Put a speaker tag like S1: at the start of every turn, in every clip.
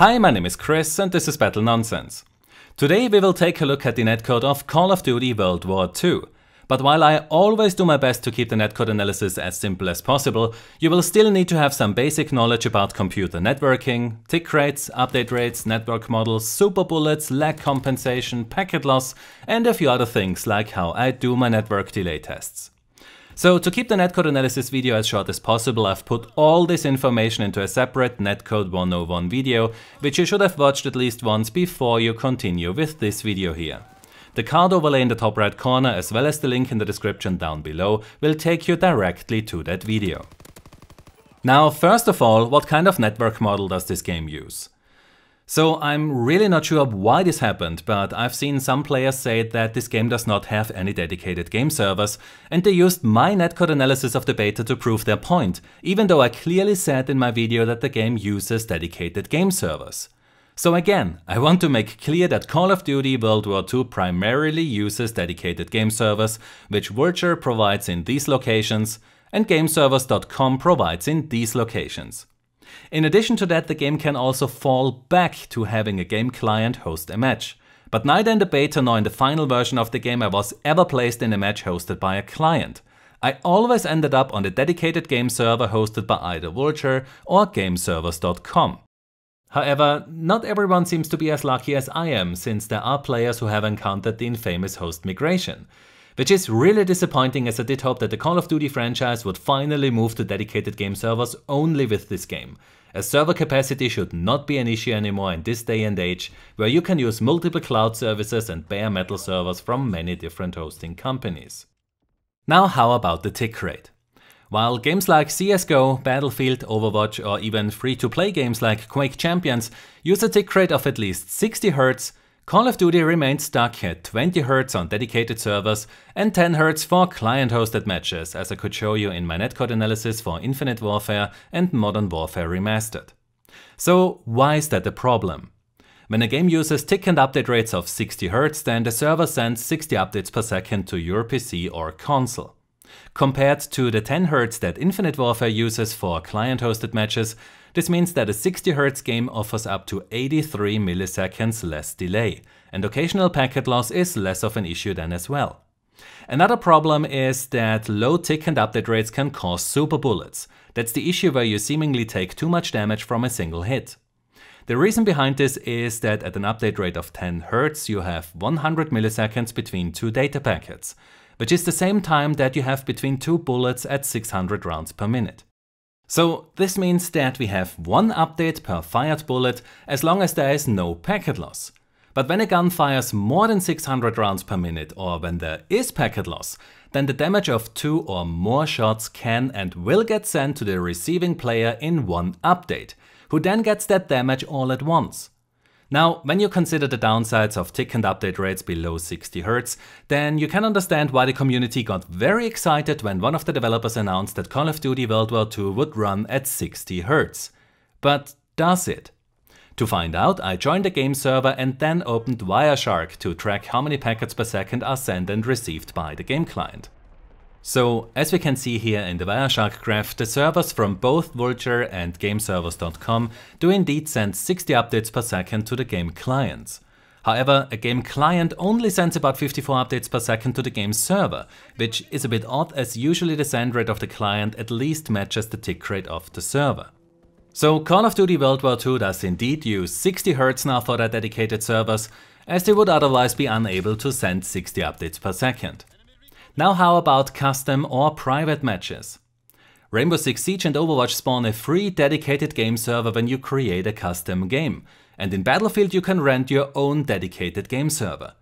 S1: Hi, my name is Chris and this is Battle Nonsense. Today we will take a look at the netcode of Call of Duty World War II. But while I always do my best to keep the netcode analysis as simple as possible, you will still need to have some basic knowledge about computer networking, tick rates, update rates, network models, super bullets, lag compensation, packet loss, and a few other things like how I do my network delay tests. So to keep the netcode analysis video as short as possible, I've put all this information into a separate netcode 101 video, which you should have watched at least once before you continue with this video here. The card overlay in the top right corner as well as the link in the description down below will take you directly to that video. Now first of all, what kind of network model does this game use? So I'm really not sure why this happened, but I've seen some players say that this game does not have any dedicated game servers, and they used my netcode analysis of the beta to prove their point, even though I clearly said in my video that the game uses dedicated game servers. So again, I want to make clear that Call of Duty World War II primarily uses dedicated game servers, which Virtual provides in these locations, and gameservers.com provides in these locations. In addition to that, the game can also fall back to having a game client host a match. But neither in the beta nor in the final version of the game I was ever placed in a match hosted by a client. I always ended up on the dedicated game server hosted by either Vulture or gameservers.com. However, not everyone seems to be as lucky as I am, since there are players who have encountered the infamous host migration. Which is really disappointing as I did hope that the Call of Duty franchise would finally move to dedicated game servers only with this game. A server capacity should not be an issue anymore in this day and age, where you can use multiple cloud services and bare metal servers from many different hosting companies. Now how about the tick rate? While games like CSGO, Battlefield, Overwatch or even free-to-play games like Quake Champions use a tick rate of at least 60Hz, Call of Duty remained stuck at 20 Hz on dedicated servers and 10 Hz for client-hosted matches, as I could show you in my netcode analysis for Infinite Warfare and Modern Warfare Remastered. So why is that a problem? When a game uses tick and update rates of 60 Hz, then the server sends 60 updates per second to your PC or console. Compared to the 10 Hz that Infinite Warfare uses for client-hosted matches, this means that a 60Hz game offers up to 83 milliseconds less delay, and occasional packet loss is less of an issue then as well. Another problem is that low tick and update rates can cause super bullets. That's the issue where you seemingly take too much damage from a single hit. The reason behind this is that at an update rate of 10 Hz you have 100 milliseconds between two data packets, which is the same time that you have between two bullets at 600 rounds per minute. So this means that we have one update per fired bullet as long as there is no packet loss. But when a gun fires more than 600 rounds per minute or when there is packet loss, then the damage of two or more shots can and will get sent to the receiving player in one update, who then gets that damage all at once. Now, when you consider the downsides of tick and update rates below 60 Hz, then you can understand why the community got very excited when one of the developers announced that Call of Duty World War II would run at 60 Hz. But does it? To find out, I joined the game server and then opened Wireshark to track how many packets per second are sent and received by the game client. So, as we can see here in the Wireshark graph, the servers from both Vulture and GameServers.com do indeed send 60 updates per second to the game clients. However, a game client only sends about 54 updates per second to the game server, which is a bit odd as usually the send rate of the client at least matches the tick rate of the server. So Call of Duty World War II does indeed use 60Hz now for their dedicated servers, as they would otherwise be unable to send 60 updates per second. Now how about custom or private matches? Rainbow Six Siege and Overwatch spawn a free dedicated game server when you create a custom game. And in Battlefield you can rent your own dedicated game server.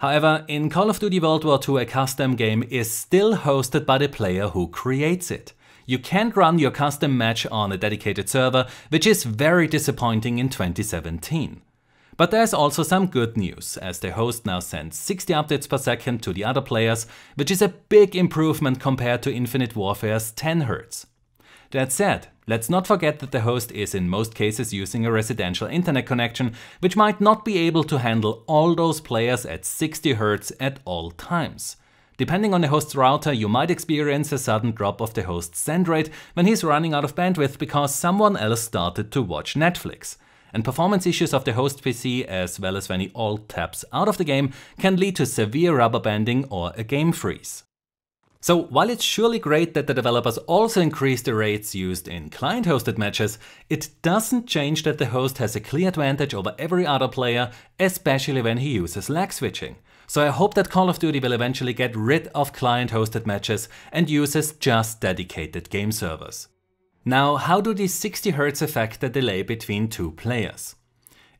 S1: However, in Call of Duty World War II a custom game is still hosted by the player who creates it. You can't run your custom match on a dedicated server, which is very disappointing in 2017. But there's also some good news, as the host now sends 60 updates per second to the other players, which is a big improvement compared to Infinite Warfare's 10Hz. That said, let's not forget that the host is in most cases using a residential internet connection, which might not be able to handle all those players at 60Hz at all times. Depending on the host's router, you might experience a sudden drop of the host's send rate when he's running out of bandwidth because someone else started to watch Netflix and performance issues of the host PC, as well as when he alt taps out of the game, can lead to severe rubber banding or a game freeze. So while it's surely great that the developers also increase the rates used in client-hosted matches, it doesn't change that the host has a clear advantage over every other player, especially when he uses lag switching. So I hope that Call of Duty will eventually get rid of client-hosted matches and uses just dedicated game servers. Now, how do these 60 Hz affect the delay between two players?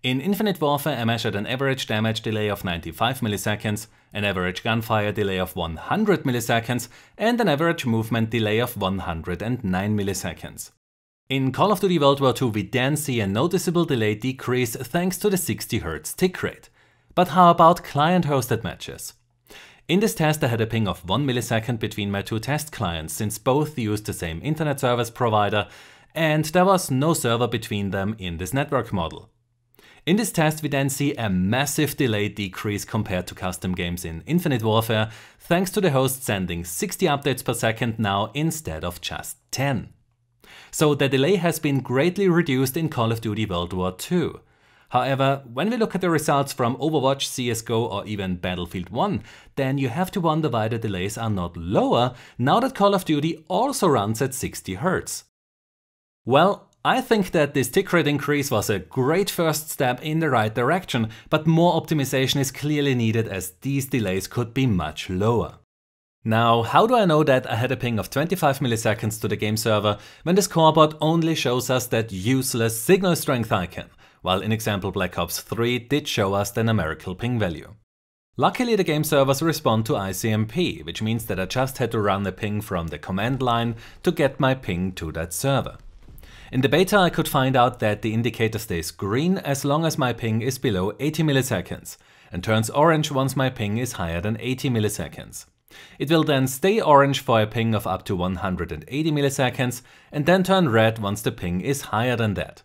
S1: In Infinite Warfare, I measured an average damage delay of 95 milliseconds, an average gunfire delay of 100 milliseconds, and an average movement delay of 109 milliseconds. In Call of Duty World War II, we then see a noticeable delay decrease thanks to the 60 Hz tick rate. But how about client-hosted matches? In this test I had a ping of 1 millisecond between my two test clients since both used the same internet service provider and there was no server between them in this network model. In this test we then see a massive delay decrease compared to custom games in Infinite Warfare thanks to the host sending 60 updates per second now instead of just 10. So the delay has been greatly reduced in Call of Duty World War II. However, when we look at the results from Overwatch, CSGO or even Battlefield 1, then you have to wonder why the delays are not lower now that Call of Duty also runs at 60Hz. Well, I think that this tick rate increase was a great first step in the right direction, but more optimization is clearly needed as these delays could be much lower. Now, how do I know that I had a ping of 25 milliseconds to the game server when the scoreboard only shows us that useless signal strength icon? while in example Black Ops 3 did show us the numerical ping value. Luckily the game servers respond to ICMP, which means that I just had to run the ping from the command line to get my ping to that server. In the beta I could find out that the indicator stays green as long as my ping is below 80 milliseconds and turns orange once my ping is higher than 80 milliseconds. It will then stay orange for a ping of up to 180 milliseconds and then turn red once the ping is higher than that.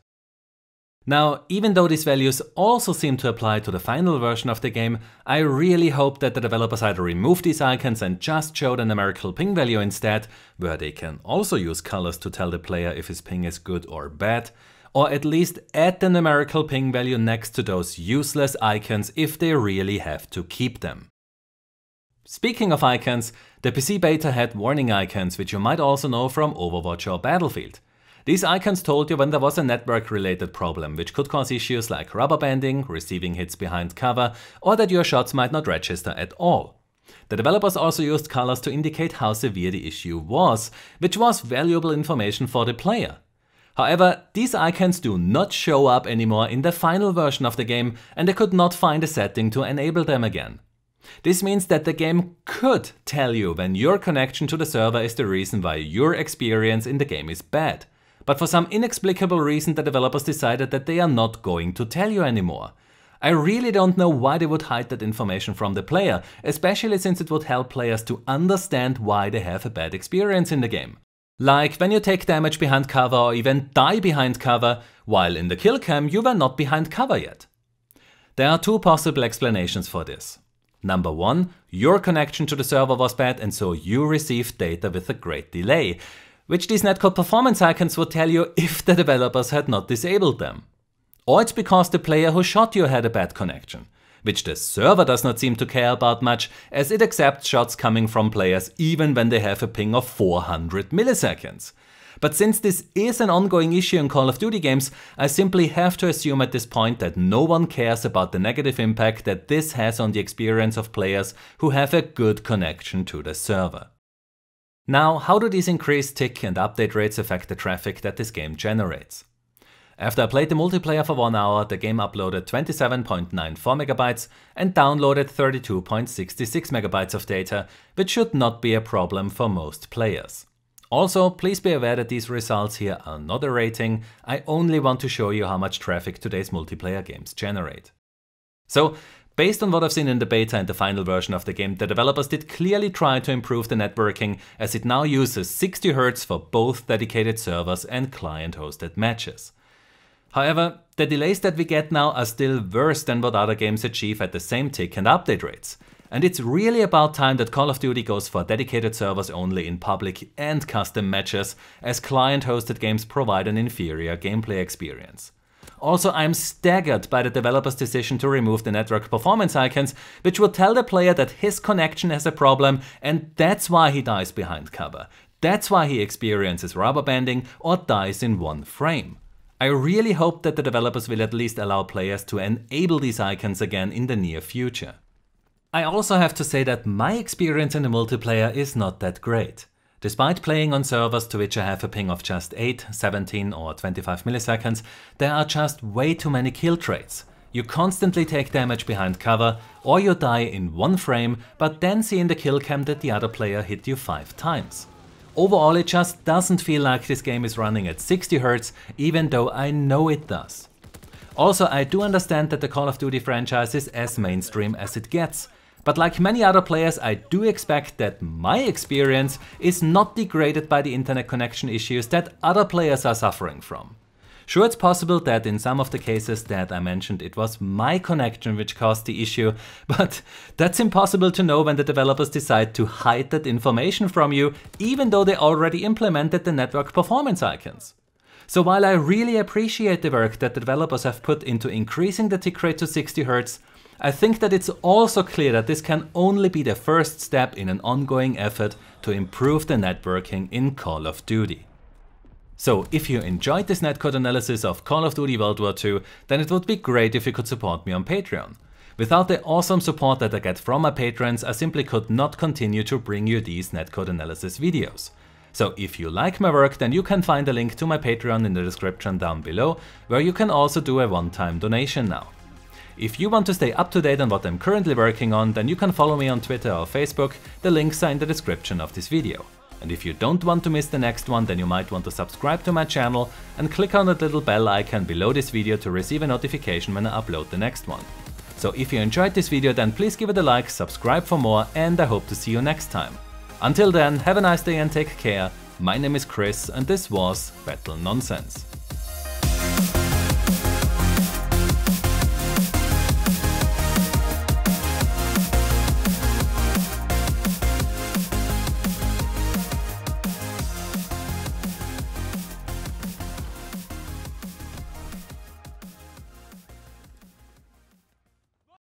S1: Now, even though these values also seem to apply to the final version of the game, I really hope that the developers either remove these icons and just show the numerical ping value instead, where they can also use colors to tell the player if his ping is good or bad, or at least add the numerical ping value next to those useless icons if they really have to keep them. Speaking of icons, the PC beta had warning icons, which you might also know from Overwatch or Battlefield. These icons told you when there was a network-related problem, which could cause issues like rubber banding, receiving hits behind cover, or that your shots might not register at all. The developers also used colors to indicate how severe the issue was, which was valuable information for the player. However, these icons do not show up anymore in the final version of the game and they could not find a setting to enable them again. This means that the game could tell you when your connection to the server is the reason why your experience in the game is bad. But for some inexplicable reason, the developers decided that they are not going to tell you anymore. I really don't know why they would hide that information from the player, especially since it would help players to understand why they have a bad experience in the game. Like when you take damage behind cover or even die behind cover, while in the kill cam you were not behind cover yet. There are two possible explanations for this. Number one, your connection to the server was bad and so you received data with a great delay which these netcode performance icons would tell you if the developers had not disabled them. Or it's because the player who shot you had a bad connection, which the server does not seem to care about much as it accepts shots coming from players even when they have a ping of 400 milliseconds. But since this is an ongoing issue in Call of Duty games, I simply have to assume at this point that no one cares about the negative impact that this has on the experience of players who have a good connection to the server. Now, how do these increased tick and update rates affect the traffic that this game generates? After I played the multiplayer for one hour, the game uploaded 27.94 megabytes and downloaded 32.66 megabytes of data, which should not be a problem for most players. Also, please be aware that these results here are not a rating, I only want to show you how much traffic today's multiplayer games generate. So, Based on what I've seen in the beta and the final version of the game, the developers did clearly try to improve the networking as it now uses 60Hz for both dedicated servers and client-hosted matches. However, the delays that we get now are still worse than what other games achieve at the same tick and update rates. And it's really about time that Call of Duty goes for dedicated servers only in public and custom matches, as client-hosted games provide an inferior gameplay experience. Also, I'm staggered by the developer's decision to remove the network performance icons, which would tell the player that his connection has a problem and that's why he dies behind cover. That's why he experiences rubber banding or dies in one frame. I really hope that the developers will at least allow players to enable these icons again in the near future. I also have to say that my experience in the multiplayer is not that great. Despite playing on servers to which I have a ping of just 8, 17 or 25 milliseconds, there are just way too many kill traits. You constantly take damage behind cover, or you die in one frame, but then see in the kill cam that the other player hit you 5 times. Overall it just doesn't feel like this game is running at 60Hz, even though I know it does. Also, I do understand that the Call of Duty franchise is as mainstream as it gets, but like many other players, I do expect that my experience is not degraded by the internet connection issues that other players are suffering from. Sure, it's possible that in some of the cases that I mentioned, it was my connection which caused the issue, but that's impossible to know when the developers decide to hide that information from you, even though they already implemented the network performance icons. So while I really appreciate the work that the developers have put into increasing the tick rate to 60Hz, I think that it's also clear that this can only be the first step in an ongoing effort to improve the networking in Call of Duty. So if you enjoyed this netcode analysis of Call of Duty World War II, then it would be great if you could support me on Patreon. Without the awesome support that I get from my patrons, I simply could not continue to bring you these netcode analysis videos. So if you like my work, then you can find a link to my Patreon in the description down below, where you can also do a one-time donation now. If you want to stay up to date on what I'm currently working on, then you can follow me on Twitter or Facebook, the links are in the description of this video. And if you don't want to miss the next one, then you might want to subscribe to my channel and click on that little bell icon below this video to receive a notification when I upload the next one. So if you enjoyed this video, then please give it a like, subscribe for more, and I hope to see you next time. Until then, have a nice day and take care. My name is Chris, and this was Battle Nonsense.